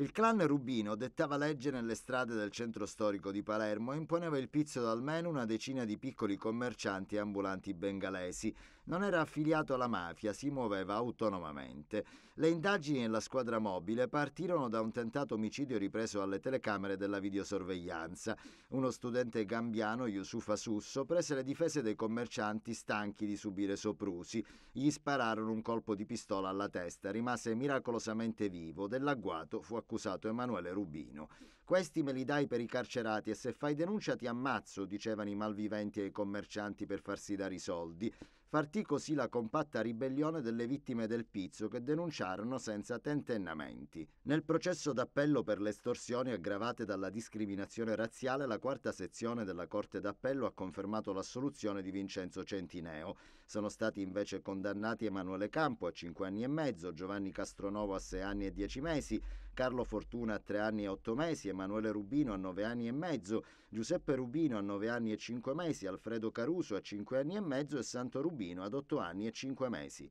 Il clan Rubino dettava legge nelle strade del centro storico di Palermo e imponeva il pizzo da almeno una decina di piccoli commercianti e ambulanti bengalesi. Non era affiliato alla mafia, si muoveva autonomamente. Le indagini e la squadra mobile partirono da un tentato omicidio ripreso alle telecamere della videosorveglianza. Uno studente gambiano, Yusufa Susso, prese le difese dei commercianti stanchi di subire soprusi. Gli spararono un colpo di pistola alla testa, rimase miracolosamente vivo, dell'agguato fu accusato accusato Emanuele Rubino. Questi me li dai per i carcerati e se fai denuncia ti ammazzo, dicevano i malviventi ai commercianti per farsi dare i soldi. Partì così la compatta ribellione delle vittime del Pizzo che denunciarono senza tentennamenti. Nel processo d'appello per le estorsioni aggravate dalla discriminazione razziale, la quarta sezione della Corte d'Appello ha confermato l'assoluzione di Vincenzo Centineo. Sono stati invece condannati Emanuele Campo a 5 anni e mezzo, Giovanni Castronovo a 6 anni e 10 mesi, Carlo Fortuna a 3 anni e 8 mesi, Emanuele Rubino a 9 anni e mezzo, Giuseppe Rubino a 9 anni e 5 mesi, Alfredo Caruso a 5 anni e mezzo e Santo Rubino Rubino ad 8 anni e 5 mesi.